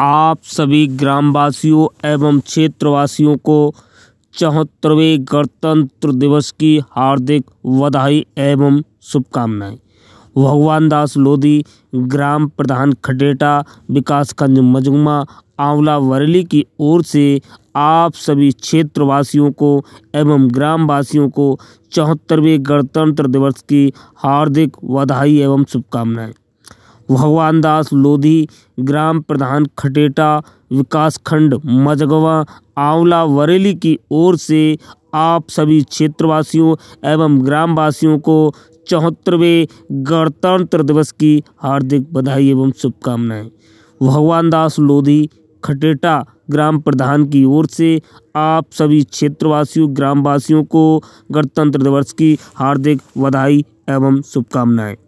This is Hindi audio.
आप सभी ग्रामवासियों एवं क्षेत्रवासियों को चौहत्तरवें गणतंत्र दिवस की हार्दिक बधाई एवं शुभकामनाएं भगवान दास लोधी ग्राम प्रधान खडेटा विकासखंड मजुमा आंवला वरेली की ओर से आप सभी क्षेत्रवासियों को एवं ग्रामवासियों को चौहत्तरवें गणतंत्र दिवस की हार्दिक बधाई एवं शुभकामनाएं भगवान दास लोधी ग्राम प्रधान खटेटा विकासखंड मजगवा आंवला वरेली की ओर से आप सभी क्षेत्रवासियों एवं ग्रामवासियों को चौहत्तरवें गणतंत्र दिवस की हार्दिक बधाई एवं शुभकामनाएं भगवान दास लोधी खटेटा ग्राम प्रधान की ओर से आप सभी क्षेत्रवासियों ग्रामवासियों को गणतंत्र दिवस की हार्दिक बधाई एवं शुभकामनाएं